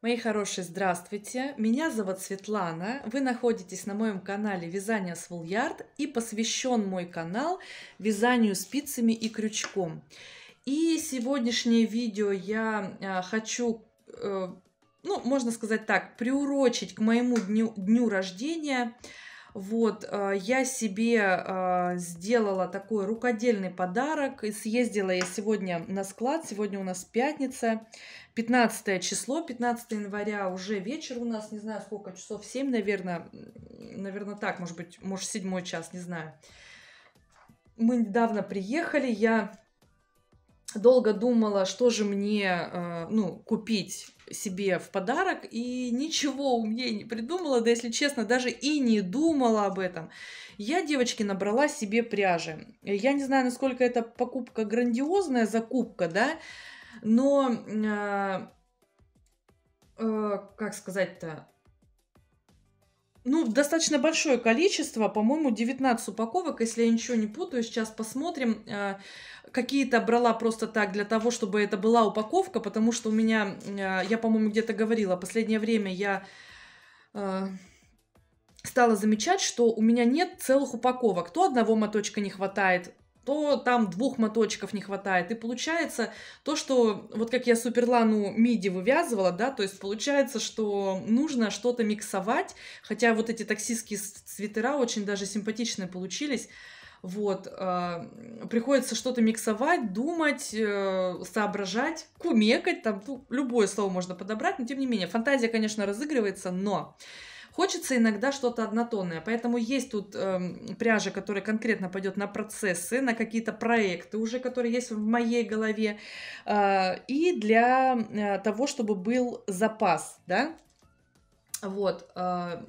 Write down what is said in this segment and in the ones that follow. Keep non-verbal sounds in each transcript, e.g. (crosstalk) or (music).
Мои хорошие, здравствуйте! Меня зовут Светлана. Вы находитесь на моем канале Вязание с Вулярд и посвящен мой канал вязанию спицами и крючком. И сегодняшнее видео я а, хочу, э, ну, можно сказать так, приурочить к моему дню, дню рождения – вот, э, я себе э, сделала такой рукодельный подарок. И съездила я сегодня на склад. Сегодня у нас пятница, 15 число, 15 января. Уже вечер у нас, не знаю сколько, часов 7, наверное. Наверное, так, может быть, может, седьмой час, не знаю. Мы недавно приехали, я долго думала, что же мне, э, ну, купить себе в подарок и ничего умнее не придумала, да если честно, даже и не думала об этом. Я, девочки, набрала себе пряжи. Я не знаю, насколько это покупка грандиозная закупка, да, но, э, э, как сказать-то, ну, достаточно большое количество, по-моему, 19 упаковок, если я ничего не путаю, сейчас посмотрим. Э, какие-то брала просто так для того, чтобы это была упаковка, потому что у меня, э, я, по-моему, где-то говорила, последнее время я э, стала замечать, что у меня нет целых упаковок. То одного моточка не хватает, то там двух моточков не хватает. И получается то, что вот как я суперлану миди вывязывала, да, то есть получается, что нужно что-то миксовать, хотя вот эти таксистские свитера очень даже симпатичные получились. Вот. А, приходится что-то миксовать, думать, э, соображать, кумекать, там ну, любое слово можно подобрать, но тем не менее. Фантазия, конечно, разыгрывается, но хочется иногда что-то однотонное. Поэтому есть тут э, пряжа, которая конкретно пойдет на процессы, на какие-то проекты уже, которые есть в моей голове, э, и для э, того, чтобы был запас, да. Вот, а,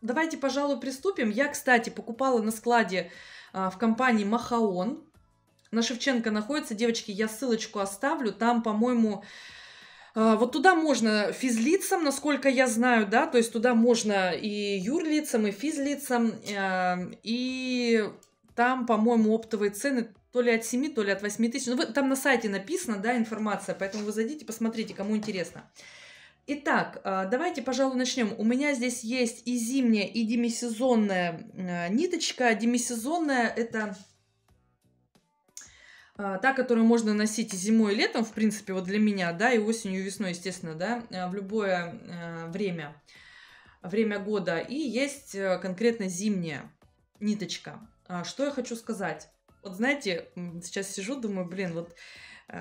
давайте, пожалуй, приступим. Я, кстати, покупала на складе а, в компании Махаон. На Шевченко находится. Девочки, я ссылочку оставлю. Там, по-моему, а, вот туда можно физлицам, насколько я знаю, да, то есть туда можно и юрлицам, и физлицам, а, и там, по-моему, оптовые цены то ли от 7, то ли от 8 тысяч. Ну, там на сайте написано, да, информация, поэтому вы зайдите, посмотрите, кому интересно. Итак, а, давайте, пожалуй, начнем. У меня здесь есть и зимняя, и демисезонная ниточка. Демисезонная – это а, та, которую можно носить и зимой, и летом, в принципе, вот для меня, да, и осенью, и весной, естественно, да, а, в любое время, время года. И есть э, конкретно зимняя ниточка. Что я хочу сказать? Вот знаете, сейчас сижу, думаю, блин, вот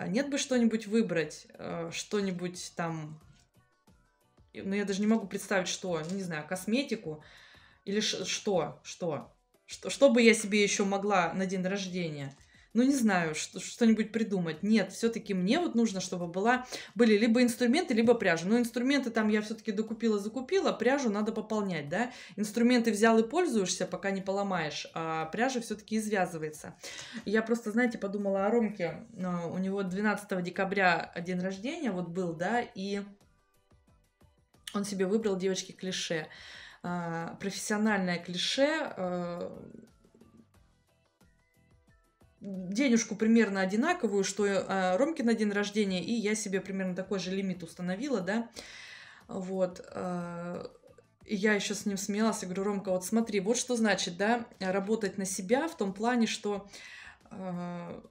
нет бы что-нибудь выбрать, э, что-нибудь там но ну, я даже не могу представить, что, не знаю, косметику или что, что, что, что бы я себе еще могла на день рождения. Ну, не знаю, что, что-нибудь придумать. Нет, все-таки мне вот нужно, чтобы была, были либо инструменты, либо пряжа. Но ну, инструменты там я все-таки докупила, закупила, пряжу надо пополнять, да. Инструменты взял и пользуешься, пока не поломаешь, а пряжа все-таки извязывается. Я просто, знаете, подумала о Ромке. А, у него 12 декабря день рождения вот был, да, и он себе выбрал девочки клише. А, профессиональное клише э, денежку примерно одинаковую, что а, Ромки на день рождения, и я себе примерно такой же лимит установила, да, вот, а, и я еще с ним смеялась, я говорю, Ромка, вот смотри, вот что значит, да, работать на себя в том плане, что э, а,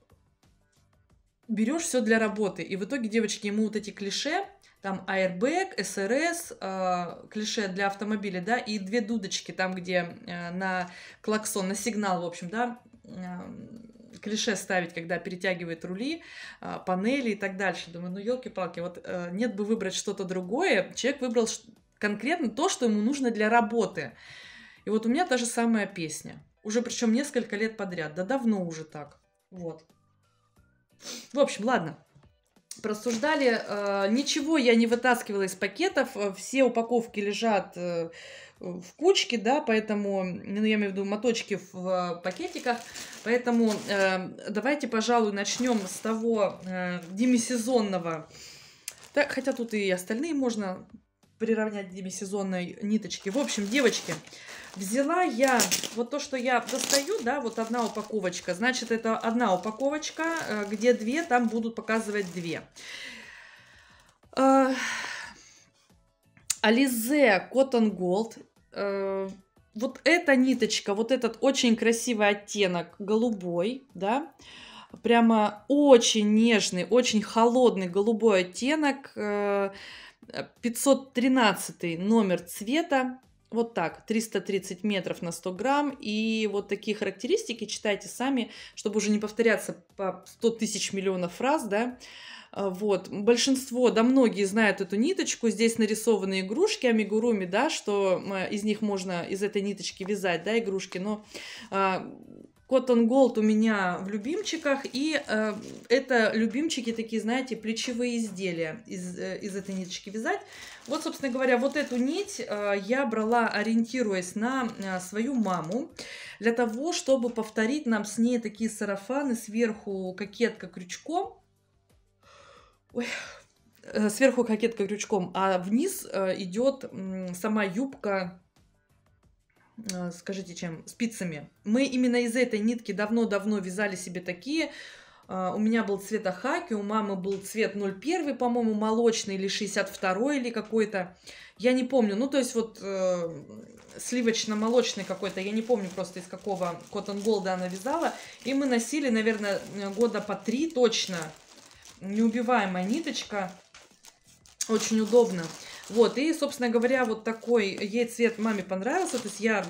берешь все для работы. И в итоге девочки ему вот эти клише там airbag, СРС, э, клише для автомобиля, да, и две дудочки там, где э, на клаксон, на сигнал, в общем, да, э, клише ставить, когда перетягивает рули, э, панели и так дальше. Думаю, ну елки-палки, вот э, нет бы выбрать что-то другое, человек выбрал конкретно то, что ему нужно для работы. И вот у меня та же самая песня. Уже причем несколько лет подряд, да давно уже так. Вот. В общем, ладно, просуждали. Э, ничего я не вытаскивала из пакетов. Э, все упаковки лежат э, в кучке, да, поэтому, ну, я имею в виду моточки в пакетиках, поэтому давайте, пожалуй, начнем с того э, демисезонного, так, хотя тут и остальные можно приравнять демисезонной ниточки. В общем, девочки, Взяла я вот то, что я достаю, да, вот одна упаковочка. Значит, это одна упаковочка, э, где две, там будут показывать две. Ализе э, Cotton Gold. Э, вот эта ниточка, вот этот очень красивый оттенок, голубой, да, прямо очень нежный, очень холодный голубой оттенок, 513 номер цвета, вот так, 330 метров на 100 грамм. И вот такие характеристики читайте сами, чтобы уже не повторяться по 100 тысяч миллионов раз, да. А, вот. Большинство, да многие знают эту ниточку. Здесь нарисованы игрушки амигуруми, да, что а, из них можно, из этой ниточки вязать, да, игрушки. Но а, Cotton Gold у меня в любимчиках, и э, это любимчики такие, знаете, плечевые изделия из, э, из этой ниточки вязать. Вот, собственно говоря, вот эту нить э, я брала, ориентируясь на э, свою маму, для того, чтобы повторить нам с ней такие сарафаны сверху кокетка крючком. Ой, э, сверху кокетка крючком, а вниз э, идет э, сама юбка Э, скажите, чем, спицами. Мы именно из этой нитки давно-давно вязали себе такие. Э, у меня был цвет хаки, у мамы был цвет 01, по-моему, молочный или 62 или какой-то. Я не помню. Ну, то есть вот э, сливочно-молочный какой-то. Я не помню просто из какого Cotton Gold она вязала. И мы носили, наверное, года по три точно. Неубиваемая ниточка. Очень удобно. Вот, и, собственно говоря, вот такой ей цвет маме понравился. То есть я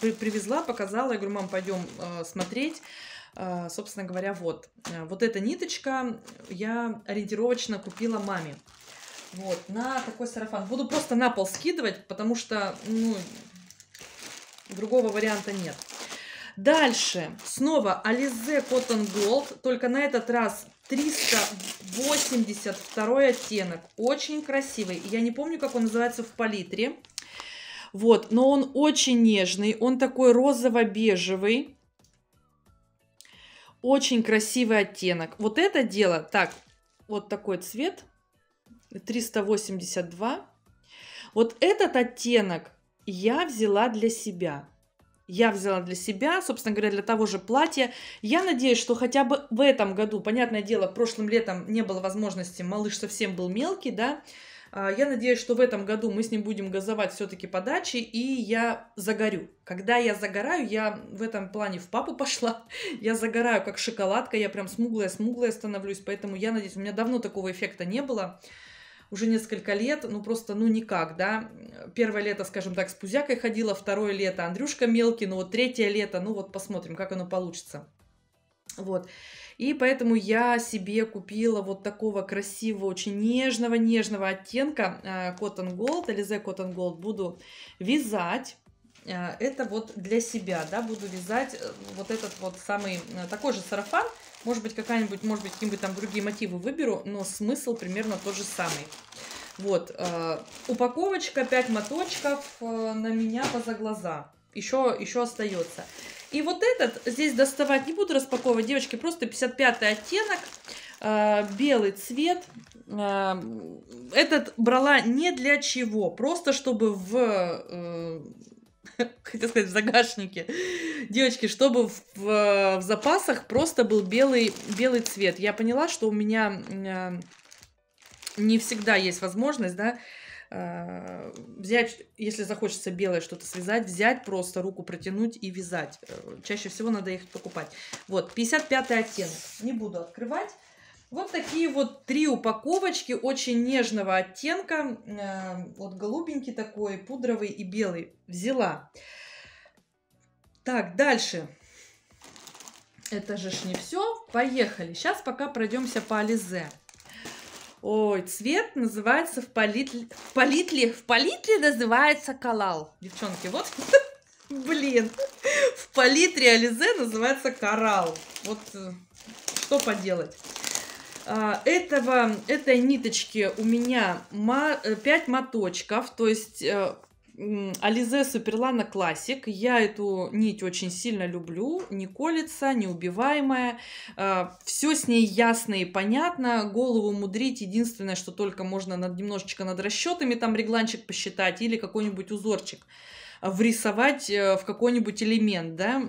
при привезла, показала, я говорю, мам, пойдем э, смотреть. Э, собственно говоря, вот. Э, вот эта ниточка я ориентировочно купила маме. Вот, на такой сарафан. Буду просто на пол скидывать, потому что, ну, другого варианта нет. Дальше. Снова Alize Cotton Gold. Только на этот раз 382 оттенок. Очень красивый. Я не помню, как он называется в палитре. Вот, но он очень нежный. Он такой розово-бежевый. Очень красивый оттенок. Вот это дело. Так, вот такой цвет. 382. Вот этот оттенок я взяла для себя я взяла для себя, собственно говоря, для того же платья. Я надеюсь, что хотя бы в этом году, понятное дело, прошлым летом не было возможности, малыш совсем был мелкий, да, а, я надеюсь, что в этом году мы с ним будем газовать все-таки подачи, и я загорю. Когда я загораю, я в этом плане в папу пошла. (laughs) Я загораю как шоколадка, я прям смуглая-смуглая становлюсь, поэтому я надеюсь, у меня давно такого эффекта не было уже несколько лет, ну просто, ну никак, да. Первое лето, скажем так, с Пузякой ходила, второе лето Андрюшка мелкий, ну вот третье лето, ну вот посмотрим, как оно получится. Вот. И поэтому я себе купила вот такого красивого, очень нежного-нежного оттенка а, Cotton Gold, Alize Cotton Gold. Буду вязать. А, это вот для себя, да, буду вязать э, вот этот вот самый, э, такой же сарафан, может быть, какая-нибудь, может быть, какие-нибудь там другие мотивы выберу, но смысл примерно тот же самый. Вот, э, упаковочка, 5 моточков э, на меня поза глаза. Еще, еще остается. И вот этот здесь доставать не буду распаковывать, девочки, просто 55 оттенок, э, белый цвет. Э, этот брала не для чего, просто чтобы в... Э, (laughs) хотел сказать, в загашнике. Девочки, чтобы в, в, э, в запасах просто был белый, белый цвет. Я поняла, что у меня э, не всегда есть возможность, да, э, взять, если захочется белое что-то связать, взять просто руку протянуть и вязать. Э, чаще всего надо их покупать. Вот, 55 оттенок. Не буду открывать. Вот такие вот три упаковочки очень нежного оттенка. Э, вот голубенький такой, пудровый и белый. Взяла. Так, дальше. Это же ж не все. Поехали. Сейчас пока пройдемся по Ализе. Ой, цвет называется в палитле... В палитле? В палитле называется калал. Девчонки, вот... (laughs) Блин, в палитре Ализе называется коралл. Вот э, что поделать. А, этого, этой ниточки у меня 5 э, моточков, то есть э, Ализе Суперлана Классик. Я эту нить очень сильно люблю. Не колется, неубиваемая. А, Все с ней ясно и понятно. Голову мудрить единственное, что только можно над, немножечко над расчетами там регланчик посчитать или какой-нибудь узорчик врисовать э, в какой-нибудь элемент да,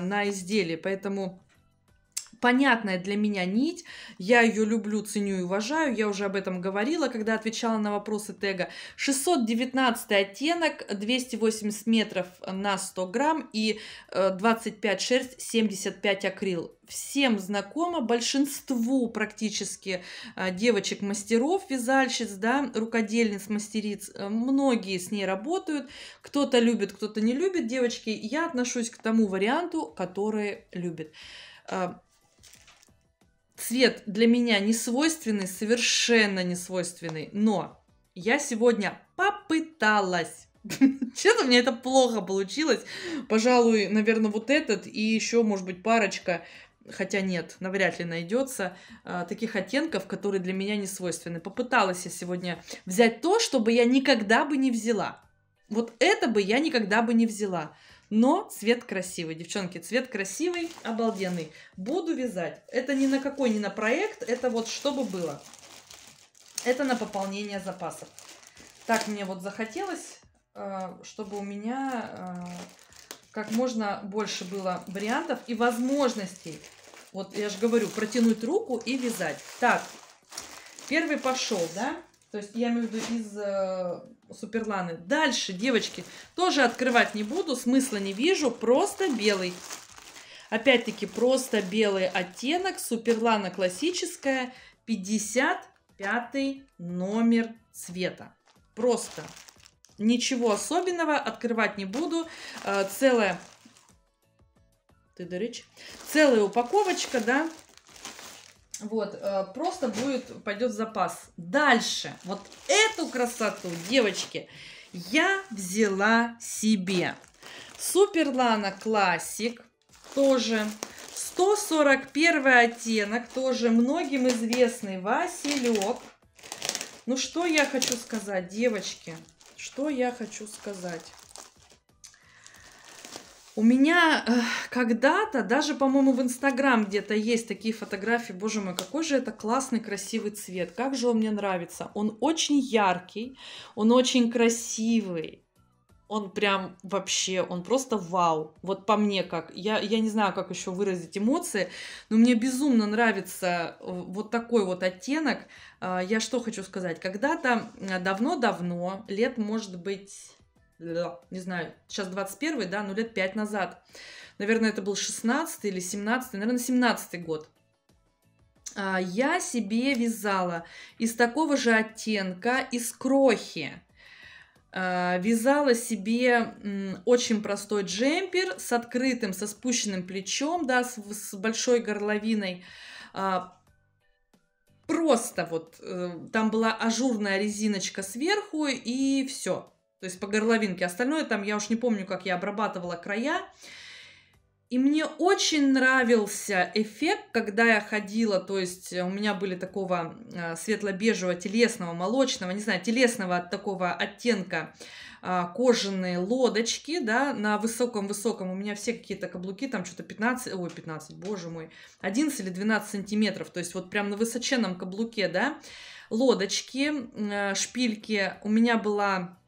на изделии. Поэтому понятная для меня нить. Я ее люблю, ценю и уважаю. Я уже об этом говорила, когда отвечала на вопросы тега. 619 оттенок, 280 метров на 100 грамм и 25 э, шерсть, 75 акрил всем знакомо, большинству практически э, девочек-мастеров, вязальщиц, да, рукодельниц, мастериц, э, многие с ней работают, кто-то любит, кто-то не любит, девочки, я отношусь к тому варианту, который любит цвет для меня не свойственный, совершенно не свойственный, но я сегодня попыталась. (laughs) Честно, у меня это плохо получилось. Пожалуй, наверное, вот этот и еще, может быть, парочка хотя нет, навряд ли найдется а, таких оттенков, которые для меня не свойственны. Попыталась я сегодня взять то, чтобы я никогда бы не взяла. Вот это бы я никогда бы не взяла. Но цвет красивый, девчонки, цвет красивый, обалденный. Буду вязать. Это ни на какой, ни на проект, это вот чтобы было. Это на пополнение запасов. Так мне вот захотелось, э, чтобы у меня э, как можно больше было вариантов и возможностей. Вот я же говорю, протянуть руку и вязать. Так, первый пошел, да? То есть я имею в виду из э, Суперланы. Дальше, девочки, тоже открывать не буду, смысла не вижу, просто белый. Опять-таки, просто белый оттенок, Суперлана классическая, 55 номер цвета. Просто ничего особенного, открывать не буду. Э, целая, ты доречь, целая упаковочка, да, вот, э, просто будет, пойдет запас. Дальше, вот эту красоту, девочки, я взяла себе. Суперлана Классик тоже. 141 оттенок, тоже многим известный Василек. Ну, что я хочу сказать, девочки? Что я хочу сказать? У меня э, когда-то, даже, по-моему, в Инстаграм где-то есть такие фотографии. Боже мой, какой же это классный, красивый цвет. Как же он мне нравится. Он очень яркий, он очень красивый он прям вообще, он просто вау. Вот по мне как. Я, я не знаю, как еще выразить эмоции, но мне безумно нравится э, вот такой вот оттенок. А, я что хочу сказать. Когда-то э, давно-давно, лет, может быть, не знаю, сейчас 21 да, ну лет 5 назад. Наверное, это был 16 или 17 наверное, 17 год. А, я себе вязала из такого же оттенка, из крохи. А, вязала себе очень простой джемпер с открытым, со спущенным плечом, да, с, с большой горловиной а, просто вот э, там была ажурная резиночка сверху и все то есть по горловинке. Остальное там я уж не помню, как я обрабатывала края. И мне очень нравился эффект, когда я ходила, то есть у меня были такого э, светло-бежевого, телесного, молочного, не знаю, телесного такого оттенка а, кожаные лодочки, да, на высоком-высоком, у меня все какие-то каблуки, там что-то 15, ой, 15, боже мой, 11 или 12 сантиметров, то есть вот прям на высоченном каблуке, да, лодочки, э, шпильки, у меня была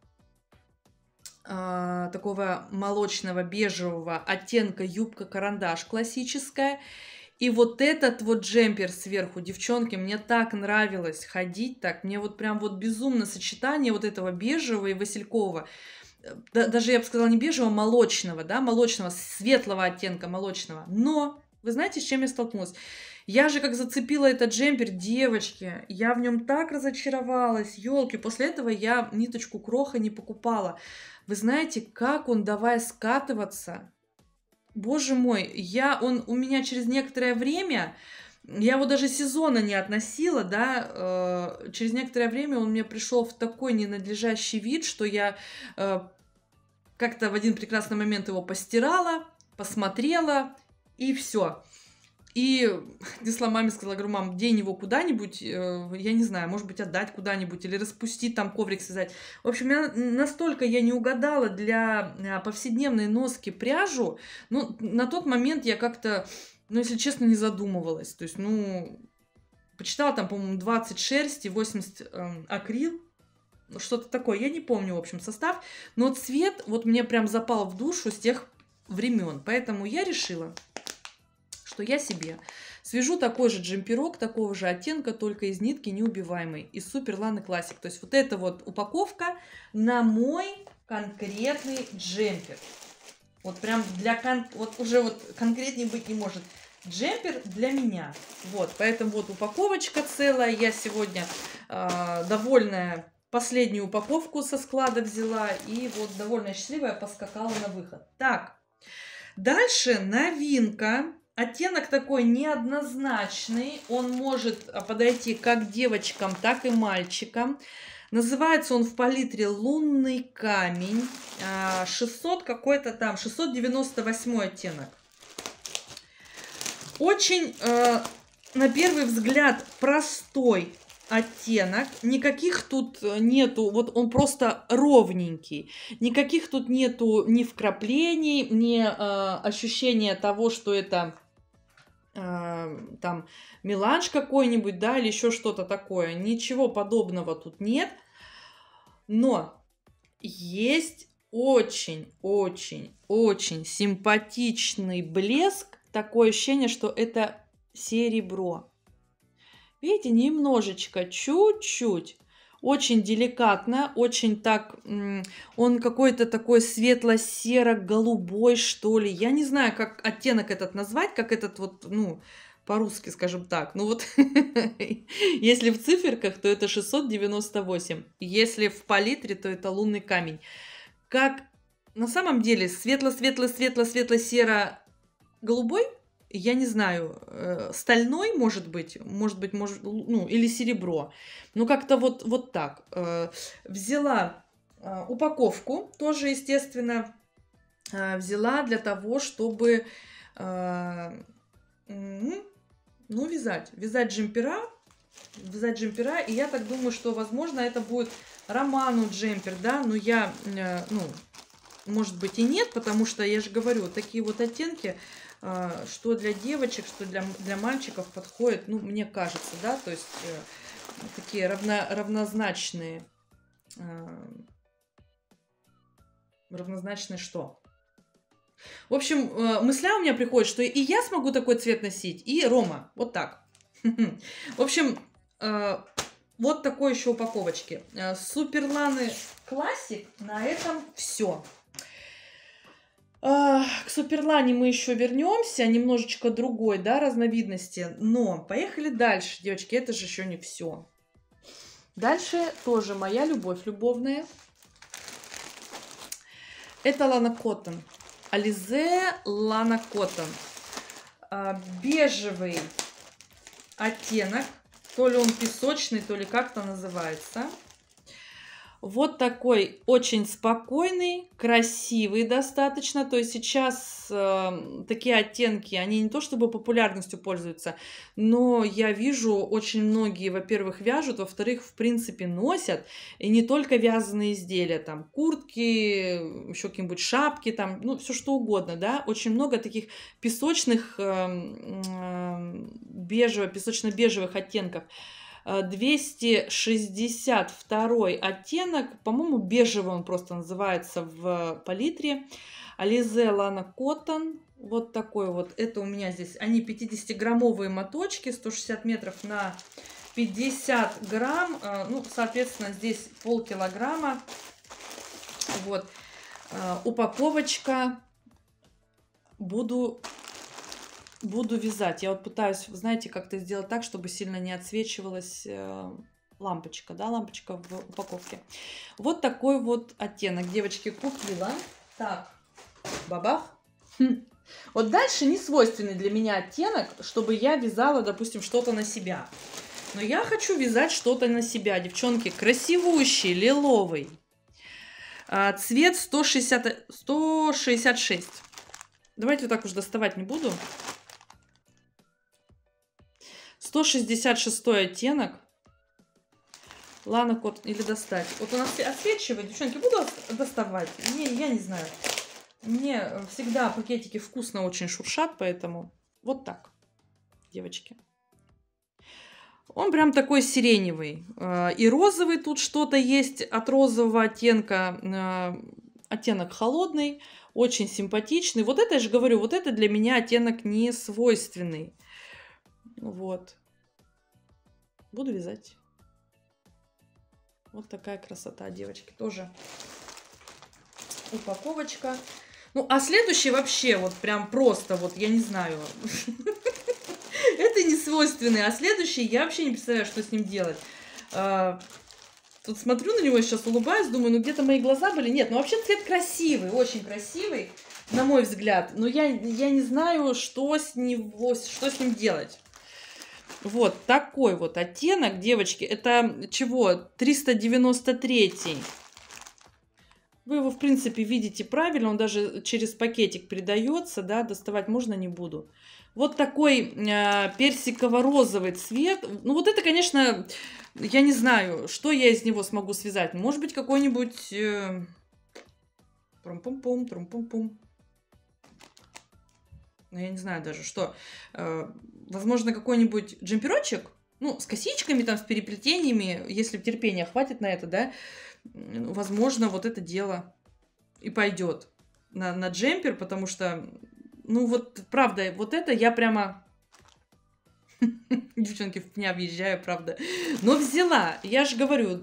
а, такого молочного бежевого оттенка юбка-карандаш классическая. И вот этот вот джемпер сверху, девчонки, мне так нравилось ходить так. Мне вот прям вот безумно сочетание вот этого бежевого и василькового. Да, даже я бы сказала не бежевого, а молочного, да, молочного, светлого оттенка молочного. Но вы знаете, с чем я столкнулась? Я же как зацепила этот джемпер, девочки, я в нем так разочаровалась, елки. После этого я ниточку кроха не покупала. Вы знаете, как он, давая скатываться, боже мой, я, он у меня через некоторое время, я его даже сезона не относила, да, э, через некоторое время он мне пришел в такой ненадлежащий вид, что я э, как-то в один прекрасный момент его постирала, посмотрела и все. И (laughs) несла маме, сказала, говорю, мам, день его куда-нибудь, э, я не знаю, может быть, отдать куда-нибудь или распустить там коврик связать. В общем, я, настолько я не угадала для э, повседневной носки пряжу, ну, на тот момент я как-то, ну, если честно, не задумывалась. То есть, ну, почитала там, по-моему, 20 шерсти, 80 э, акрил, что-то такое, я не помню, в общем, состав, но цвет вот мне прям запал в душу с тех времен, поэтому я решила, что я себе свяжу такой же джемперок, такого же оттенка, только из нитки неубиваемой, из Супер Ланы Классик. То есть вот эта вот упаковка на мой конкретный джемпер. Вот прям для кон... вот уже вот конкретнее быть не может. Джемпер для меня. Вот, поэтому вот упаковочка целая. Я сегодня э, довольная последнюю упаковку со склада взяла и вот довольно счастливая поскакала на выход. Так, дальше новинка Оттенок такой неоднозначный, он может а, подойти как девочкам, так и мальчикам. Называется он в палитре «Лунный камень». 600 а, какой-то там, 698 оттенок. Очень, а, на первый взгляд, простой оттенок. Никаких тут э, нету, вот он просто ровненький. Никаких тут нету ни вкраплений, ни ощущения того, что это там меланж какой-нибудь, да, или еще что-то такое. Ничего подобного тут нет. Но есть очень-очень-очень симпатичный блеск. Такое ощущение, что это серебро. Видите, немножечко, чуть-чуть очень деликатно, очень так... Он какой-то такой светло-серо-голубой, что ли. Я не знаю, как оттенок этот назвать, как этот вот, ну, по-русски, скажем так. Ну вот, (laughs) если в циферках, то это 698. Если в палитре, то это лунный камень. Как на самом деле светло-светло-светло-светло-серо-голубой я не знаю, э, стальной, может быть, может быть, может, ну, или серебро. Ну, как-то вот, вот так. Э, взяла э, упаковку, тоже, естественно, взяла для того, чтобы, ну, вязать. Вязать джемпера, вязать джемпера, и я так думаю, что, возможно, это будет роману джемпер, да, но я, ну, может быть и нет, потому что я же говорю, такие вот оттенки, а, что для девочек, что для, для мальчиков подходит, ну, мне кажется, да, то есть э, такие равно, равнозначные, а, равнозначные что? В общем, э, мысля у меня приходит, что и я смогу такой цвет носить, и Рома, вот так. (laughs) В общем, э, вот такой еще упаковочки. Суперланы Классик. На этом все. К Суперлане мы еще вернемся, немножечко другой, да, разновидности. Но поехали дальше, девочки, это же еще не все. Дальше тоже моя любовь любовная. Это Лана Коттон. Ализе Лана Коттон. А, бежевый оттенок. То ли он песочный, то ли как-то называется. Вот такой очень спокойный, красивый достаточно. То есть сейчас э, такие оттенки, они не то чтобы популярностью пользуются, но я вижу, очень многие, во-первых, вяжут, во-вторых, в принципе, носят. И не только вязаные изделия, там куртки, еще какие-нибудь шапки, там, ну, все что угодно, да. Очень много таких песочных, э, эм, э, эм, бежево, песочно-бежевых оттенков. 262 э, оттенок, по-моему, бежевый он просто называется в э, палитре. Ализе Лана Коттон, вот такой вот. Это у меня здесь, они 50-граммовые моточки, 160 метров на 50 грамм. Э, ну, соответственно, здесь полкилограмма. Вот. Упаковочка. Буду буду вязать. Я вот пытаюсь, знаете, как-то сделать так, чтобы сильно не отсвечивалась э, лампочка, да, лампочка в упаковке. Вот такой вот оттенок, девочки, купила. Так, бабах. Хм. Вот дальше не свойственный для меня оттенок, чтобы я вязала, допустим, что-то на себя. Но я хочу вязать что-то на себя, девчонки. Красивущий, лиловый. А, цвет 160, 166. Давайте вот так уж доставать не буду. 166 оттенок. Лана Кот или достать. Вот у нас отсвечивает. Девчонки, буду доставать? Не, я не знаю. Мне всегда пакетики вкусно очень шуршат, поэтому вот так, девочки. Он прям такой сиреневый. Э, и розовый тут что-то есть от розового оттенка. Э, оттенок холодный, очень симпатичный. Вот это я же говорю, вот это для меня оттенок не свойственный. Вот буду вязать. Вот такая красота, девочки, тоже упаковочка. Ну, а следующий вообще вот прям просто, вот я не знаю, (laughs) это не свойственный, а следующий я вообще не представляю, что с ним делать. А, тут смотрю на него, сейчас улыбаюсь, думаю, ну где-то мои глаза были. Нет, ну вообще цвет красивый, очень красивый, на мой взгляд. Но я, я не знаю, что с, него, что с ним делать. Вот такой вот оттенок, девочки. Это чего? 393. Вы его, в принципе, видите правильно. Он даже через пакетик придается, да, доставать можно не буду. Вот такой э, персиково-розовый цвет. Ну, вот это, конечно, я не знаю, что я из него смогу связать. Может быть, какой-нибудь... Э, Трум-пум-пум, трум-пум-пум ну, я не знаю даже, что, э, возможно, какой-нибудь джемперочек, ну, с косичками, там, с переплетениями, если терпения хватит на это, да, возможно, вот это дело и пойдет на, на джемпер, потому что, ну, вот, правда, вот это я прямо (laughs) Девчонки, в пня въезжаю, правда. Но взяла. Я же говорю,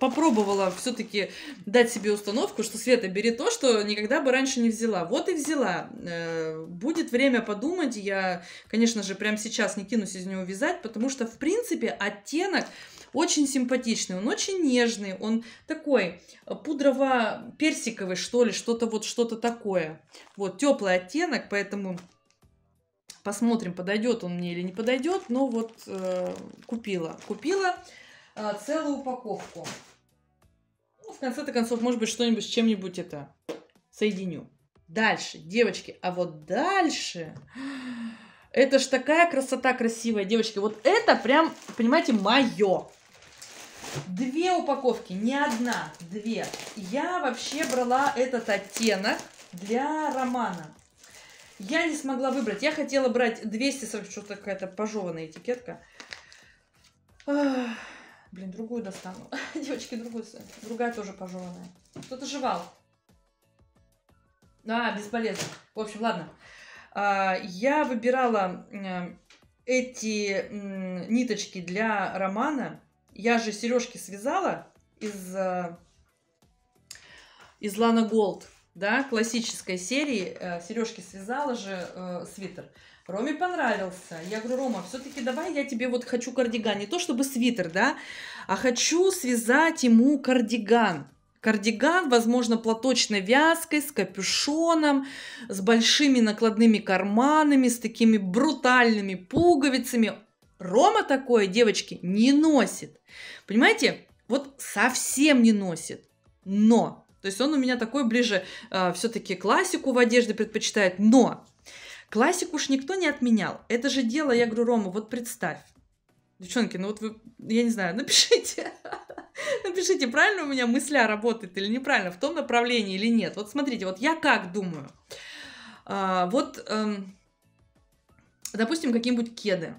попробовала все-таки дать себе установку, что Света, бери то, что никогда бы раньше не взяла. Вот и взяла. Э, будет время подумать. Я, конечно же, прямо сейчас не кинусь из него вязать, потому что, в принципе, оттенок очень симпатичный, он очень нежный, он такой пудрово-персиковый, что ли, что-то вот, что-то такое. Вот, теплый оттенок, поэтому Посмотрим, подойдет он мне или не подойдет. Но вот э, купила. Купила э, целую упаковку. Ну, в конце-то концов, может быть, что-нибудь с чем-нибудь это соединю. Дальше, девочки, а вот дальше... (gasps) Это ж такая красота красивая, девочки. Вот это прям, понимаете, мое. Две упаковки, не одна, две. Я вообще брала этот оттенок для романа. Я не смогла выбрать. Я хотела брать 240, что-то какая-то пожеванная этикетка. Ах, блин, другую достану. (laughs) Девочки, другую. Другая тоже пожеванная. Кто-то жевал. А, бесполезно. В общем, ладно. А, я выбирала эти ниточки для романа. Я же сережки связала из, э, из Лана Голд да, классической серии. Э, Сережки связала же э, свитер. Роме понравился. Я говорю, Рома, все-таки давай я тебе вот хочу кардиган. Не то чтобы свитер, да, а хочу связать ему кардиган. Кардиган, возможно, платочной вязкой, с капюшоном, с большими накладными карманами, с такими брутальными пуговицами. Рома такое, девочки, не носит. Понимаете, вот совсем не носит. Но то есть он у меня такой ближе э, а, все-таки классику в одежде предпочитает, но классику уж никто не отменял. Это же дело, я говорю, Рома, вот представь. Девчонки, ну вот вы, я не знаю, (laughs) напишите, напишите, правильно у меня мысля работает или неправильно, в том направлении или нет. Вот смотрите, вот я как думаю. А, вот, эм, допустим, какие-нибудь кеды.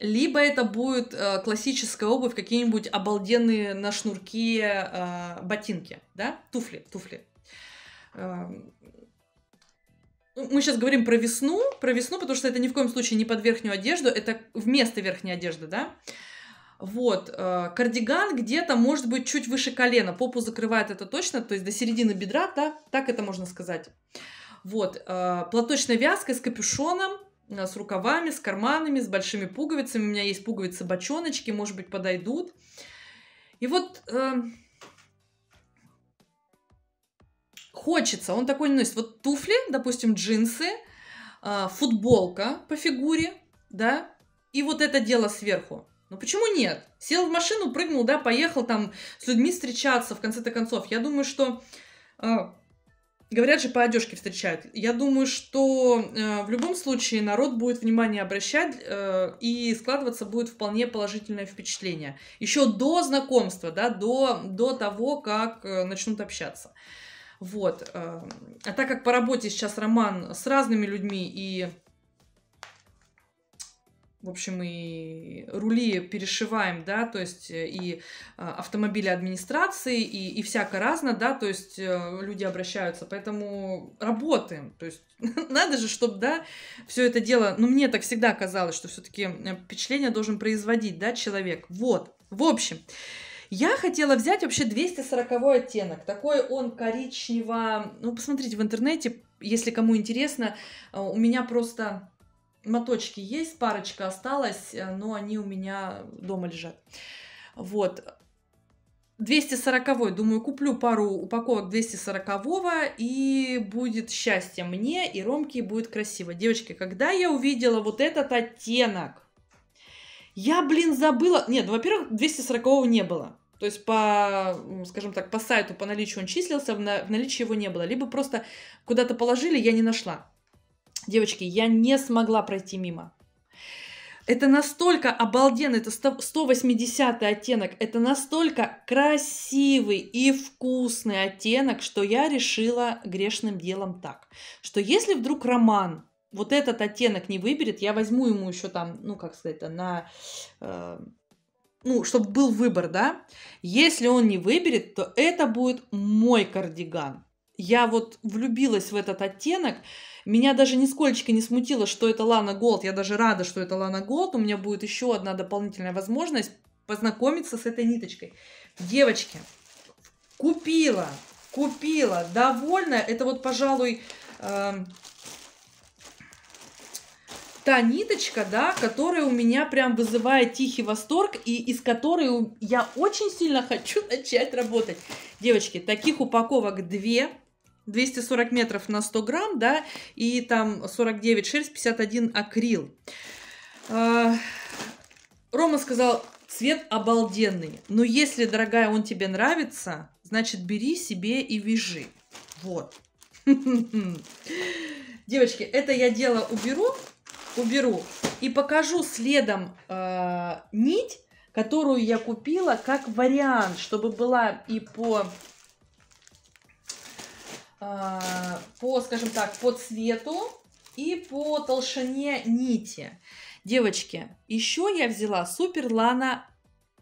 Либо это будет э, классическая обувь, какие-нибудь обалденные на шнурке э, ботинки, да, туфли, туфли. Э, мы сейчас говорим про весну, про весну, потому что это ни в коем случае не под верхнюю одежду, это вместо верхней одежды, да. Вот, э, кардиган где-то может быть чуть выше колена, попу закрывает это точно, то есть до середины бедра, да, так это можно сказать. Вот, э, платочная вязка с капюшоном, Э, с рукавами, с карманами, с большими пуговицами. У меня есть пуговицы-бочоночки, может быть, подойдут. И вот э, хочется, он такой носит. Ну, вот туфли, допустим, джинсы, э, футболка по фигуре, да, и вот это дело сверху. Ну почему нет? Сел в машину, прыгнул, да, поехал там с людьми встречаться в конце-то концов. Я думаю, что э, Говорят же, по одежке встречают. Я думаю, что э, в любом случае народ будет внимание обращать э, и складываться будет вполне положительное впечатление. Еще до знакомства, да, до, до того, как э, начнут общаться. Вот. Э, а так как по работе сейчас роман с разными людьми и в общем, и рули перешиваем, да, то есть э, и а, автомобили администрации, и, и всяко разно, да, то есть э, люди обращаются, поэтому работаем, то есть (laughs) надо же, чтобы, да, все это дело, ну, мне так всегда казалось, что все-таки э, впечатление должен производить, да, человек, вот, в общем, я хотела взять вообще 240 оттенок. Такой он коричнево... Ну, посмотрите в интернете, если кому интересно. У меня просто моточки есть, парочка осталась, э, но они у меня дома лежат. Вот. 240, думаю, куплю пару упаковок 240 и будет счастье мне и Ромке, будет красиво. Девочки, когда я увидела вот этот оттенок, я, блин, забыла... Нет, ну, во-первых, 240 не было. То есть по, скажем так, по сайту, по наличию он числился, в наличии его не было. Либо просто куда-то положили, я не нашла. Девочки, я не смогла пройти мимо. Это настолько обалденно, это 180 оттенок, это настолько красивый и вкусный оттенок, что я решила грешным делом так, что если вдруг роман вот этот оттенок не выберет, я возьму ему еще там, ну, как сказать, на... Э, ну, чтобы был выбор, да? Если он не выберет, то это будет мой кардиган. Я вот влюбилась в этот оттенок, меня даже нисколько не смутило, что это Лана Голд. Я даже рада, что это Лана Голд. У меня будет еще одна дополнительная возможность познакомиться с этой ниточкой. Девочки, купила, купила, довольна. Это вот, пожалуй, э, та ниточка, да, которая у меня прям вызывает тихий восторг и из которой я очень сильно хочу (laughs) начать работать. Девочки, таких упаковок две. 240 метров на 100 грамм, да, и там 49 шерсть, 51 акрил. А, Рома сказал, цвет обалденный, но если, дорогая, он тебе нравится, значит, бери себе и вяжи. Вот. (laughs) Девочки, это я дело уберу, уберу и покажу следом э, нить, которую я купила как вариант, чтобы была и по Э, по, скажем так, по цвету и по толщине нити. Девочки, еще я взяла супер лана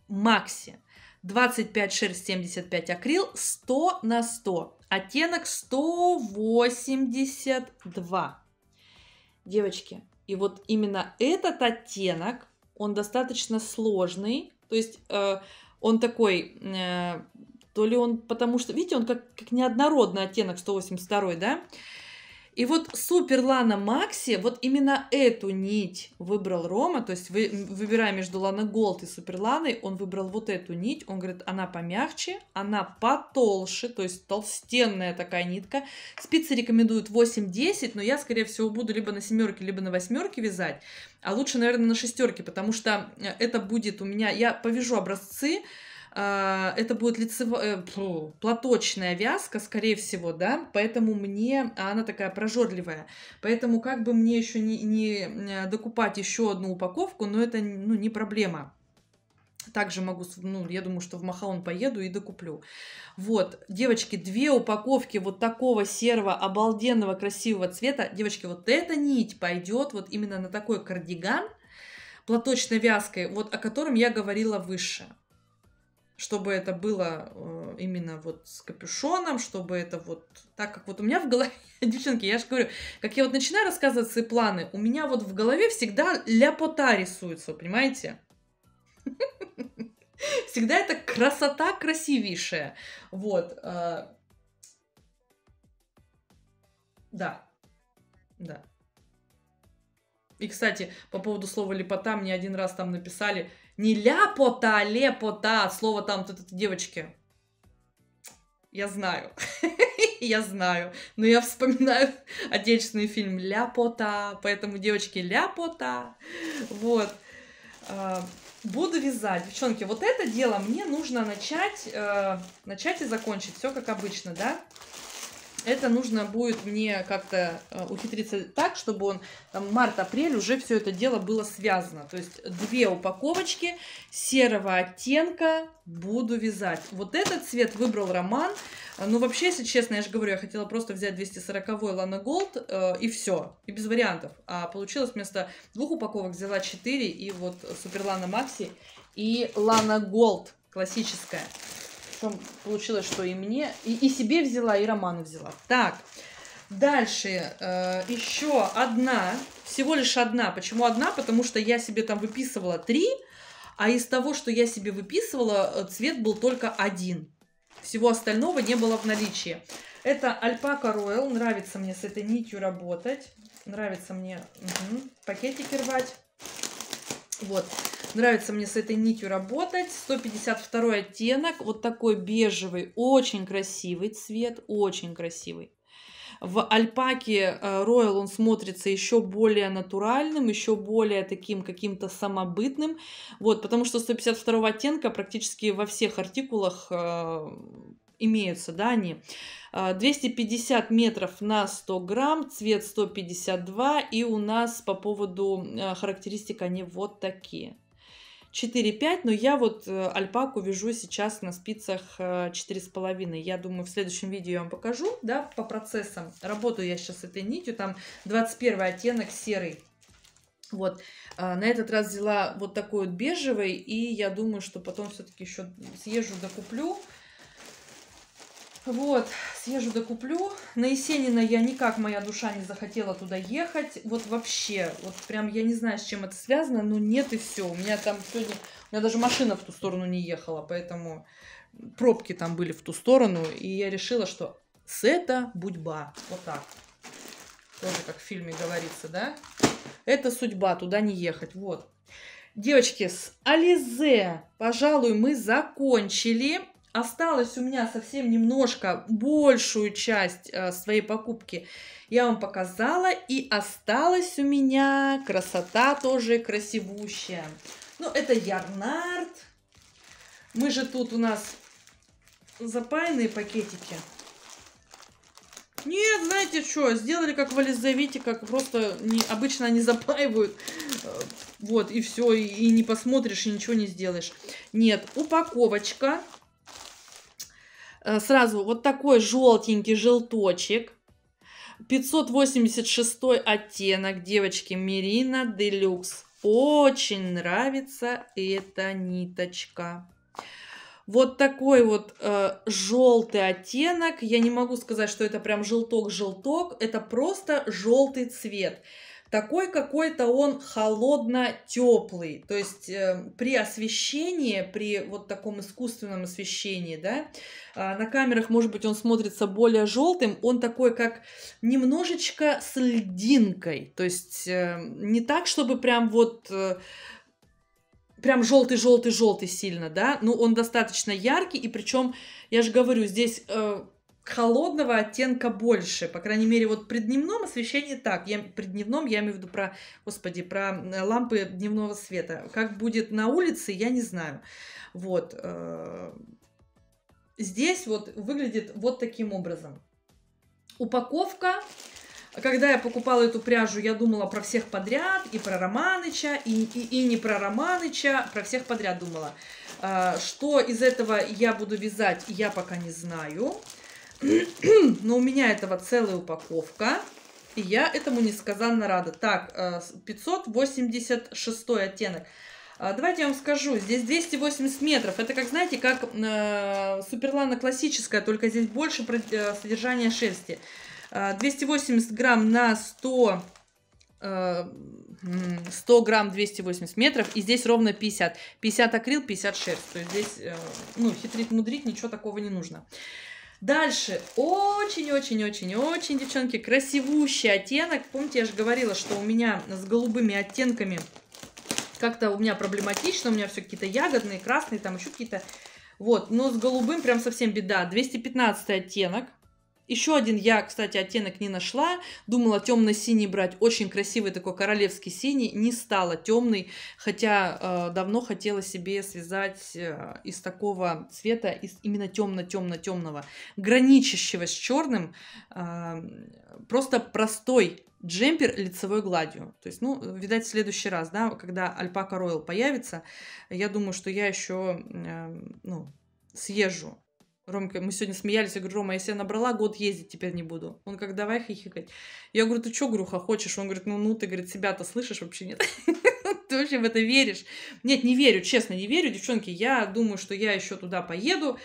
Макси. 25 шерсть, 75 акрил, 100 на 100. Оттенок 182. Девочки, и вот именно этот оттенок, он достаточно сложный. То есть э, он такой, э, то ли он, потому что, видите, он как, как неоднородный оттенок 182, да? И вот супер Лана Макси, вот именно эту нить выбрал Рома, то есть вы, выбирая между Лана Голд и супер Ланой, он выбрал вот эту нить, он говорит, она помягче, она потолще, то есть толстенная такая нитка. Спицы рекомендуют 8-10, но я, скорее всего, буду либо на семерке, либо на восьмерке вязать, а лучше, наверное, на шестерке, потому что э, это будет у меня, я повяжу образцы, а, это будет лицевая, э, платочная вязка, скорее всего, да, поэтому мне, а она такая прожорливая, поэтому как бы мне еще не, не э, докупать еще одну упаковку, но это ну, не проблема. Также могу, ну, я думаю, что в Махаон поеду и докуплю. Вот, девочки, две упаковки вот такого серого, обалденного, красивого цвета. Девочки, вот эта нить пойдет вот именно на такой кардиган, платочной вязкой, вот о котором я говорила выше чтобы это было э, именно вот с капюшоном, чтобы это вот так, как вот у меня в голове, (laughs) девчонки, я же говорю, как я вот начинаю рассказывать свои планы, у меня вот в голове всегда ляпота рисуется, понимаете? (laughs) Всегда это красота красивейшая. Вот. Э, да. Да. И, кстати, по поводу слова лепота, мне один раз там написали, не ляпота, а лепота слово там тут -т девочки. Я знаю. (laughs) я знаю. Но я вспоминаю (laughs) отечественный фильм «Ляпота». Поэтому, девочки, ляпота. Вот. А, буду вязать. Девчонки, вот это дело мне нужно начать, э, начать и закончить. Все как обычно, да? это нужно будет мне как-то э, ухитриться так, чтобы он март-апрель уже все это дело было связано. То есть две упаковочки серого оттенка буду вязать. Вот этот цвет выбрал Роман. Ну, вообще, если честно, я же говорю, я хотела просто взять 240-й Lana Gold э, и все, и без вариантов. А получилось вместо двух упаковок взяла 4 и вот Суперлана Макси и Лана Голд классическая. Причем получилось, что и мне, и, и себе взяла, и Роману взяла. Так, дальше э, еще одна, всего лишь одна. Почему одна? Потому что я себе там выписывала три, а из того, что я себе выписывала, э, цвет был только один. Всего остального не было в наличии. Это Альпака Royal. Нравится мне с этой нитью работать. Нравится мне угу. пакетики рвать. Вот. Нравится мне с этой нитью работать. 152 оттенок. Вот такой бежевый. Очень красивый цвет. Очень красивый. В альпаке э, Royal он смотрится еще более натуральным, еще более таким каким-то самобытным. Вот, потому что 152 оттенка практически во всех артикулах э, имеются, да, они. 250 э, метров на 100 грамм, цвет 152, и у нас по поводу э, характеристик они вот такие. 4,5, но я вот э, альпаку вяжу сейчас на спицах 4,5. Э, я думаю, в следующем видео я вам покажу, да, по процессам. Работаю я сейчас этой нитью, там 21 оттенок серый. Вот, э, на этот раз взяла вот такой вот бежевый, и я думаю, что потом все-таки еще съезжу, докуплю, вот, съезжу докуплю. На Есенина я никак, моя душа не захотела туда ехать. Вот вообще, вот прям я не знаю, с чем это связано, но нет и все. У меня там сегодня, у меня даже машина в ту сторону не ехала, поэтому пробки там были в ту сторону. И я решила, что с это будьба. Вот так. Тоже как в фильме говорится, да? Это судьба, туда не ехать. Вот. Девочки, с Ализе, пожалуй, мы закончили осталось у меня совсем немножко, большую часть э, своей покупки я вам показала. И осталась у меня красота тоже красивущая. Ну, это Ярнард. Мы же тут у нас запаянные пакетики. Нет, знаете что, сделали как в Элизавете, как просто не, обычно они запаивают. Э, вот, и все, и, и не посмотришь, и ничего не сделаешь. Нет, упаковочка Э, сразу вот такой желтенький желточек. 586 оттенок, девочки, Мерина Делюкс. Очень нравится эта ниточка. Вот такой вот э, желтый оттенок. Я не могу сказать, что это прям желток-желток. Это просто желтый цвет такой какой-то он холодно-теплый. То есть э, при освещении, при вот таком искусственном освещении, да, э, на камерах, может быть, он смотрится более желтым, он такой как немножечко с льдинкой. То есть э, не так, чтобы прям вот... Э, прям желтый-желтый-желтый сильно, да, ну он достаточно яркий, и причем, я же говорю, здесь э, холодного оттенка больше. По крайней мере, вот при дневном освещении так. Я, при дневном я имею в виду про, господи, про э, лампы дневного света. Как будет на улице, я не знаю. Вот. Э, здесь вот выглядит вот таким образом. Упаковка. Когда я покупала эту пряжу, я думала про всех подряд, и про Романыча, и, и, и не про Романыча, про всех подряд думала. Э, что из этого я буду вязать, я пока не знаю. (clears throat) Но у меня этого целая упаковка. И я этому несказанно рада. Так, 586 э, оттенок. А, давайте я вам скажу, здесь 280 метров. Это как, знаете, как э, суперлана классическая, только здесь больше э, содержания шерсти. 280 а, грамм на 100, 100 э, грамм 280 метров. И здесь ровно 50. 50 акрил, 50 шерсть. То есть здесь, ну, хитрить-мудрить, ничего такого не нужно. Дальше очень-очень-очень-очень, девчонки, красивущий оттенок. Помните, я же говорила, что у меня с голубыми оттенками как-то у меня проблематично, у меня все какие-то ягодные, красные, там еще какие-то. Вот, но с голубым прям совсем беда. 215 оттенок. Еще один я, кстати, оттенок не нашла. Думала темно-синий брать. Очень красивый такой королевский синий. Не стала темный. Хотя э, давно хотела себе связать э, из такого цвета, из именно темно-темно-темного, граничащего с черным. Э, просто простой джемпер лицевой гладью. То есть, ну, видать, в следующий раз, да, когда Альпака Ройл появится, я думаю, что я еще, э, ну, съезжу Ромка, мы сегодня смеялись, я говорю, Рома, если я набрала, год ездить теперь не буду. Он как, давай хихикать. Я говорю, ты что, Груха, хочешь? Он говорит, ну, ну, ты, говорит, себя-то слышишь вообще нет? (laughs) Ты вообще в это веришь? Нет, не верю, честно, не верю, девчонки. Я думаю, что я еще туда поеду.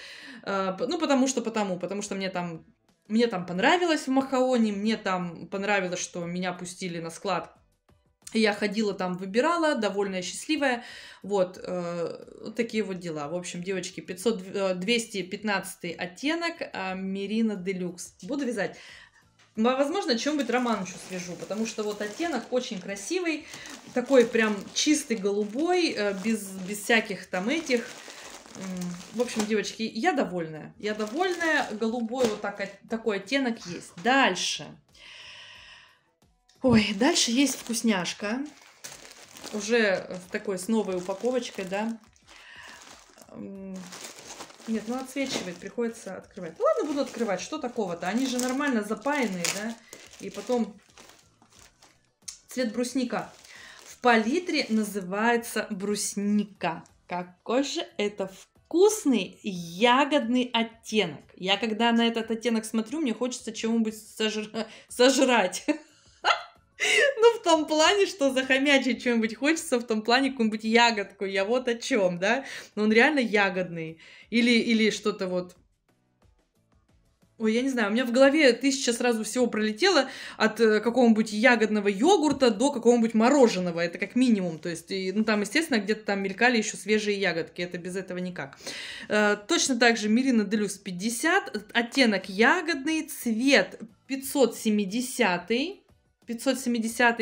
Э, ну, потому что потому, потому что мне там мне там понравилось в Махаоне, мне там понравилось, что меня пустили на склад я ходила там, выбирала, довольная, счастливая. Вот, э, вот такие вот дела. В общем, девочки, 500, 215 э, оттенок э, Мерина Делюкс. Буду вязать. Возможно, чем-нибудь роман еще свяжу, потому что вот оттенок очень красивый, такой прям чистый голубой, э, без, без всяких там этих. В общем, девочки, я довольная. Я довольная, голубой вот так, такой оттенок есть. Дальше. Дальше. Ой, дальше есть вкусняшка. Уже в такой с новой упаковочкой, да. Нет, ну отсвечивает, приходится открывать. Ну, ладно, буду открывать, что такого-то? Они же нормально запаянные, да? И потом цвет брусника. В палитре называется брусника. Какой же это вкусный ягодный оттенок. Я когда на этот оттенок смотрю, мне хочется чему нибудь сожра... сожрать. (laughs) Ну, в том плане, что захомячить чем-нибудь хочется, в том плане какую-нибудь ягодку. Я вот о чем, да? Но ну, он реально ягодный. Или, или что-то вот Ой, я не знаю, у меня в голове тысяча сразу всего пролетело от э, какого-нибудь ягодного йогурта до какого-нибудь мороженого. Это как минимум. То есть, и, ну там, естественно, где-то там мелькали еще свежие ягодки. Это без этого никак. Э, точно так же Мирина Делюкс 50. Оттенок ягодный. Цвет 570. 570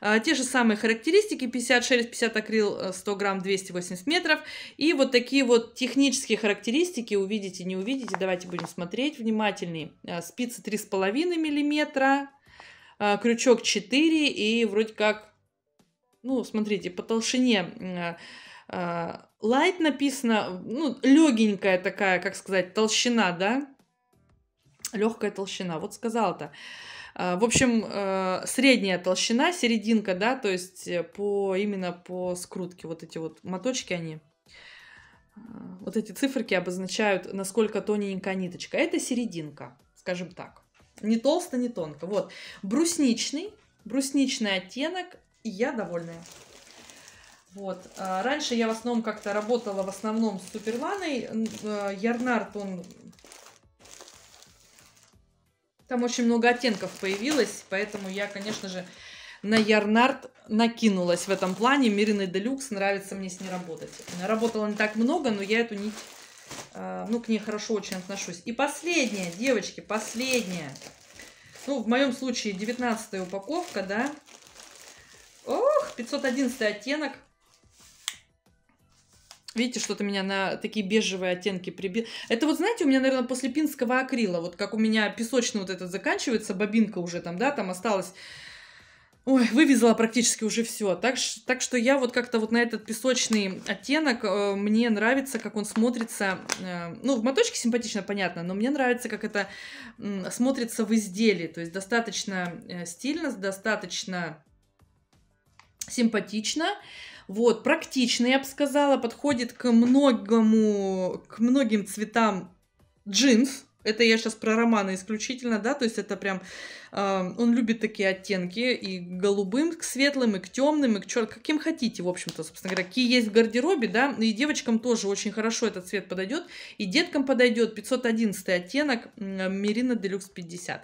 э, те же самые характеристики, 56, 50 акрил, 100 э, грамм, 280 метров. И вот такие вот технические характеристики, увидите, не увидите, давайте будем смотреть внимательнее. Э, Спицы 3,5 миллиметра, крючок 4 и вроде как, ну, смотрите, по толщине light написано, ну, легенькая такая, как сказать, толщина, да? Легкая толщина, вот сказал-то. А, в общем, э, средняя толщина, серединка, да, то есть э, по, именно по скрутке вот эти вот моточки, они а, вот эти циферки обозначают, насколько тоненькая ниточка. Это серединка, скажем так. Не толсто, не тонко. Вот. Брусничный, брусничный оттенок. И я довольная. Вот. А, раньше я в основном как-то работала в основном с Суперланой, э, Ярнард, он там очень много оттенков появилось, поэтому я, конечно же, на Ярнард накинулась в этом плане. Мириный Делюкс, нравится мне с ней работать. Работала не так много, но я эту нить, а, ну, к ней хорошо очень отношусь. И последняя, девочки, последняя. Ну, в моем случае 19 упаковка, да. Ох, 511 оттенок. Видите, что-то меня на такие бежевые оттенки прибил. Это вот, знаете, у меня, наверное, после пинского акрила, вот как у меня песочный вот этот заканчивается, бобинка уже там, да, там осталось... Ой, вывезла практически уже все. Так, так что я вот как-то вот на этот песочный оттенок, э, мне нравится, как он смотрится. Э, ну, в моточке симпатично, понятно, но мне нравится, как это э, смотрится в изделии. То есть достаточно э, стильно, достаточно симпатично. Вот, практичный, я бы сказала, подходит к многому, к многим цветам джинс. Это я сейчас про романы исключительно, да, то есть это прям, э, он любит такие оттенки и к голубым, к светлым, и к темным, и к черт, каким хотите, в общем-то, собственно говоря, какие есть в гардеробе, да, и девочкам тоже очень хорошо этот цвет подойдет, и деткам подойдет 511 оттенок э, Мерина Делюкс 50.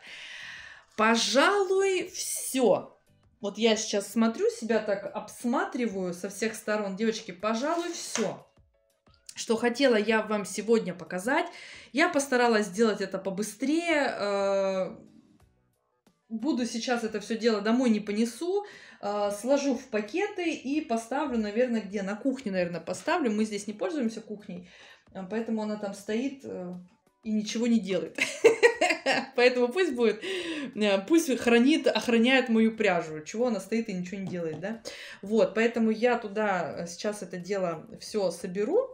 Пожалуй, все. Вот я сейчас смотрю, себя так обсматриваю со всех сторон. Девочки, пожалуй, все. Что хотела я вам сегодня показать. Я постаралась сделать это побыстрее. Э, буду сейчас это все дело домой не понесу. Э, сложу в пакеты и поставлю, наверное, где? На кухне, наверное, поставлю. Мы здесь не пользуемся кухней, э, поэтому она там стоит и ничего не делает. (laughs) (laughs) Поэтому пусть будет, э, пусть хранит, охраняет мою пряжу, чего она стоит и ничего не делает, да. Вот, поэтому я туда э, сейчас это дело все соберу,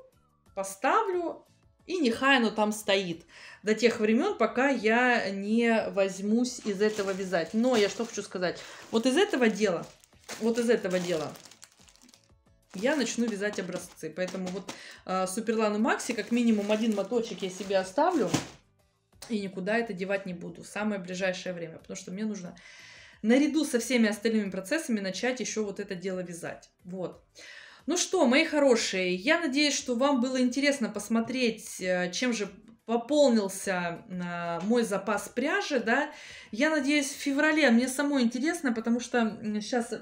поставлю, и нехай оно там стоит до тех времен, пока я не возьмусь из этого вязать. Но я что хочу сказать, вот из этого дела, вот из этого дела я начну вязать образцы. Поэтому вот э, Суперлану Макси как минимум один моточек я себе оставлю и никуда это девать не буду в самое ближайшее время, потому что мне нужно наряду со всеми остальными процессами начать еще вот это дело вязать. Вот. Ну что, мои хорошие, я надеюсь, что вам было интересно посмотреть, э, чем же пополнился э, мой запас пряжи, да. Я надеюсь, в феврале а мне самой интересно, потому что сейчас,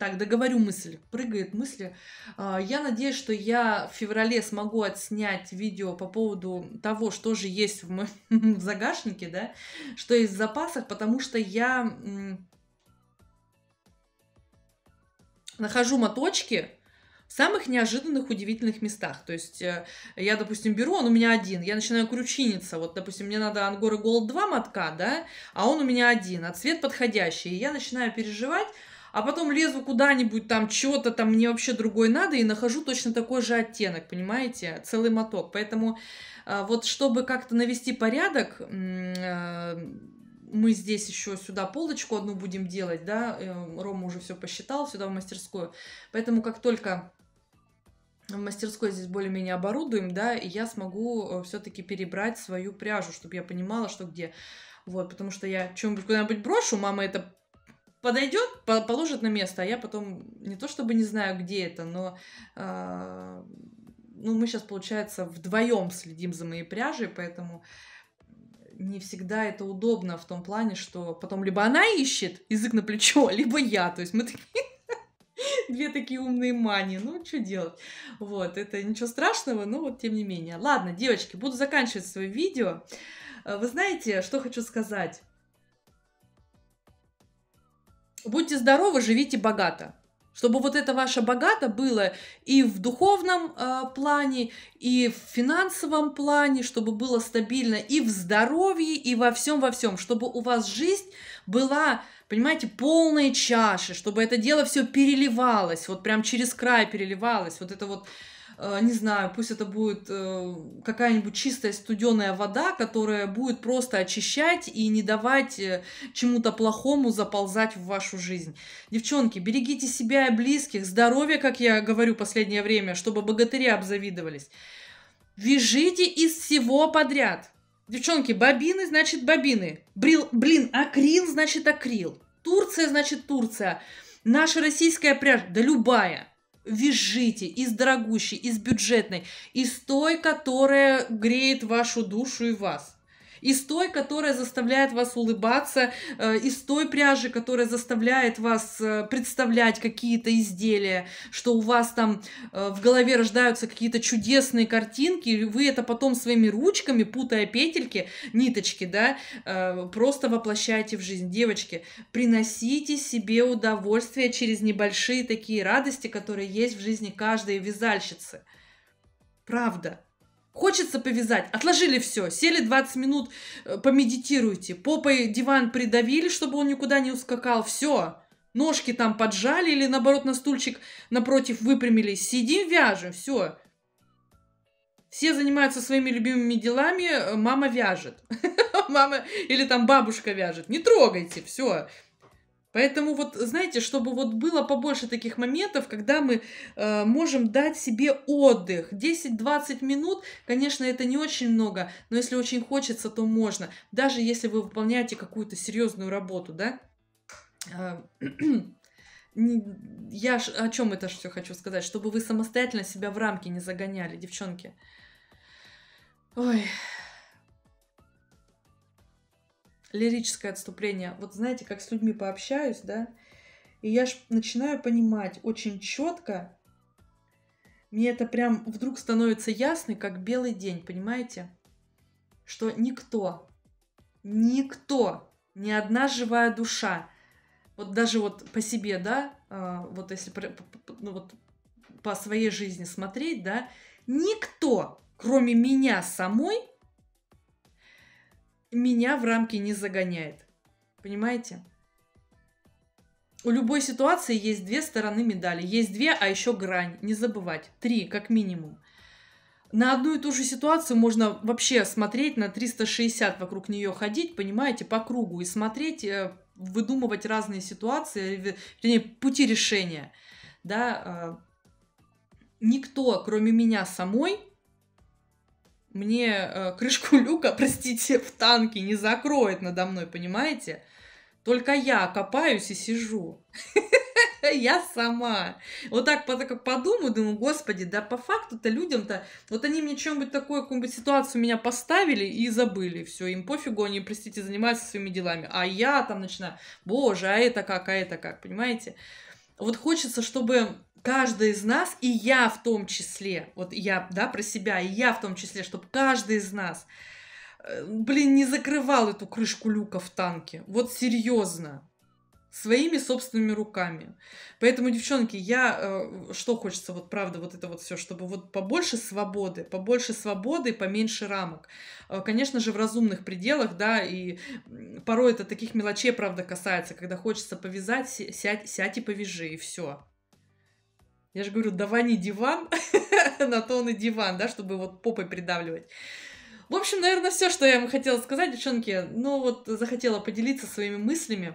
так, договорю мысль, прыгает мысли. Э, я надеюсь, что я в феврале смогу отснять видео по поводу того, что же есть в моем (laughs) в загашнике, да, что есть в запасах, потому что я э, нахожу моточки, самых неожиданных, удивительных местах. То есть э, я, допустим, беру, он у меня один, я начинаю кручиниться. Вот, допустим, мне надо Ангора Голд 2 мотка, да, а он у меня один, а цвет подходящий. И я начинаю переживать, а потом лезу куда-нибудь там, чего-то там, мне вообще другой надо, и нахожу точно такой же оттенок, понимаете, целый моток. Поэтому э, вот чтобы как-то навести порядок, э, мы здесь еще сюда полочку одну будем делать, да, Рома уже все посчитал сюда в мастерскую. Поэтому как только в мастерской здесь более-менее оборудуем, да, и я смогу э, все-таки перебрать свою пряжу, чтобы я понимала, что где. Вот, потому что я чем-нибудь куда-нибудь брошу, мама это подойдет, положит на место, а я потом не то чтобы не знаю, где это, но э, ну, мы сейчас, получается, вдвоем следим за моей пряжей, поэтому не всегда это удобно в том плане, что потом либо она ищет язык на плечо, (laughs) либо я. То есть мы такие (laughs) Две такие умные мани. Ну, что делать? Вот, это ничего страшного, но вот тем не менее. Ладно, девочки, буду заканчивать свое видео. Э, вы знаете, что хочу сказать? Будьте здоровы, живите богато чтобы вот это ваше богато было и в духовном э, плане, и в финансовом плане, чтобы было стабильно и в здоровье, и во всем, во всем, чтобы у вас жизнь была, понимаете, полная чаша, чтобы это дело все переливалось, вот прям через край переливалось, вот это вот э, не знаю, пусть это будет э, какая-нибудь чистая студеная вода, которая будет просто очищать и не давать э, чему-то плохому заползать в вашу жизнь. Девчонки, берегите себя и близких, здоровье, как я говорю последнее время, чтобы богатыри обзавидовались. Вяжите из всего подряд – Девчонки, бобины значит бобины. Брил, блин, акрил значит акрил. Турция значит Турция. Наша российская пряжа, да любая. Вяжите из дорогущей, из бюджетной, из той, которая греет вашу душу и вас из той, которая заставляет вас улыбаться, э, из той пряжи, которая заставляет вас э, представлять какие-то изделия, что у вас там э, в голове рождаются какие-то чудесные картинки, и вы это потом своими ручками, путая петельки, ниточки, да, просто воплощаете в жизнь. Девочки, приносите себе удовольствие через небольшие такие радости, которые есть в жизни каждой вязальщицы. Правда. Хочется повязать. Отложили все. Сели 20 минут, э, помедитируйте. Попой диван придавили, чтобы он никуда не ускакал. Все. Ножки там поджали или наоборот на стульчик напротив выпрямились. Сидим, вяжем. Все. Все занимаются своими любимыми делами. Э, мама вяжет. (laughs) Мама или там бабушка вяжет. Не трогайте. Все. Поэтому вот, знаете, чтобы вот было побольше таких моментов, когда мы э, можем дать себе отдых. 10-20 минут, конечно, это не очень много, но если очень хочется, то можно. Даже если вы выполняете какую-то серьезную работу, да? Э, (clears throat) я о чем это все хочу сказать? Чтобы вы самостоятельно себя в рамки не загоняли, девчонки. Ой, лирическое отступление. Вот знаете, как с людьми пообщаюсь, да, и я ж начинаю понимать очень четко, мне это прям вдруг становится ясно, как белый день, понимаете? Что никто, никто, ни одна живая душа, вот даже вот по себе, да, а, вот если ну, вот по своей жизни смотреть, да, никто, кроме меня самой, меня в рамки не загоняет. Понимаете? У любой ситуации есть две стороны медали. Есть две, а еще грань. Не забывать. Три, как минимум. На одну и ту же ситуацию можно вообще смотреть на 360, вокруг нее ходить, понимаете, по кругу и смотреть, э, выдумывать разные ситуации, э, вернее, пути решения. Да, э, никто, кроме меня самой, мне э, крышку (laughs) люка, простите, в танке не закроет надо мной, понимаете? Только я копаюсь и сижу. (laughs) Я сама. Вот так подумаю, думаю, господи, да по факту-то людям-то, вот они мне чем-нибудь такое, какую-нибудь ситуацию меня поставили и забыли. Все, им пофигу, они, простите, занимаются своими делами. А я там начинаю, боже, а это как, а это как, понимаете? Вот хочется, чтобы каждый из нас, и я в том числе, вот я, да, про себя, и я в том числе, чтобы каждый из нас, э, блин, не закрывал эту крышку люка в танке. Вот серьезно. Своими собственными руками. Поэтому, девчонки, я, э, что хочется, вот правда, вот это вот все, чтобы вот побольше свободы, побольше свободы поменьше рамок. Э, конечно же, в разумных пределах, да, и порой это таких мелочей, правда, касается, когда хочется повязать, сядь, сядь и повяжи, и все. Я же говорю, давай не диван, (laughs) на то он и диван, да, чтобы вот попой придавливать. В общем, наверное, все, что я вам хотела сказать, девчонки. Ну, вот захотела поделиться своими мыслями.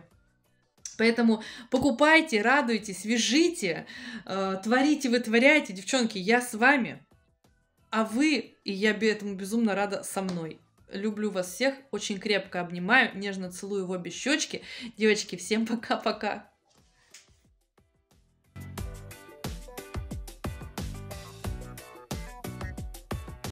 Поэтому покупайте, радуйтесь, вяжите, э, творите, вытворяйте. Девчонки, я с вами. А вы, и я этому безумно рада, со мной. Люблю вас всех, очень крепко обнимаю, нежно целую в обе щечки. Девочки, всем пока-пока.